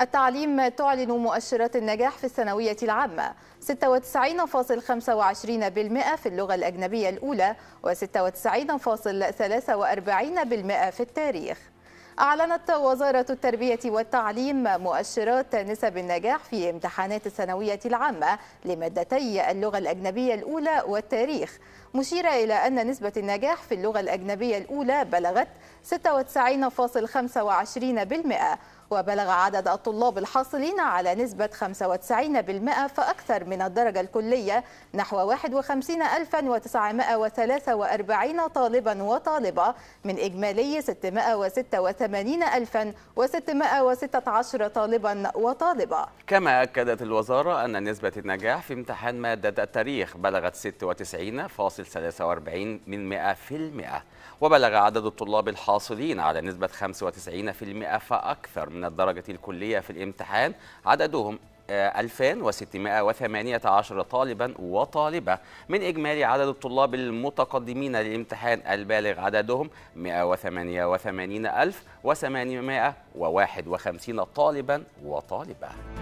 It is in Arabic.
التعليم تعلن مؤشرات النجاح في الثانوية العامة 96.25% في اللغة الأجنبية الأولى و96.43% في التاريخ أعلنت وزارة التربية والتعليم مؤشرات نسب النجاح في امتحانات الثانوية العامة لمادتي اللغة الأجنبية الأولى والتاريخ مشيرة إلى أن نسبة النجاح في اللغة الأجنبية الأولى بلغت 96.25% وبلغ عدد الطلاب الحاصلين على نسبة 95% فأكثر من الدرجة الكلية نحو 51943 طالبا وطالبة من إجمالي 686616 طالبا وطالبة كما أكدت الوزارة أن نسبة النجاح في امتحان مادة التاريخ بلغت 96.43% من 100 وبلغ عدد الطلاب الحاصلين على نسبة 95% فأكثر من من الدرجة الكلية في الامتحان عددهم 2618 آه، طالبا وطالبة من إجمالي عدد الطلاب المتقدمين للامتحان البالغ عددهم 188851 طالبا وطالبة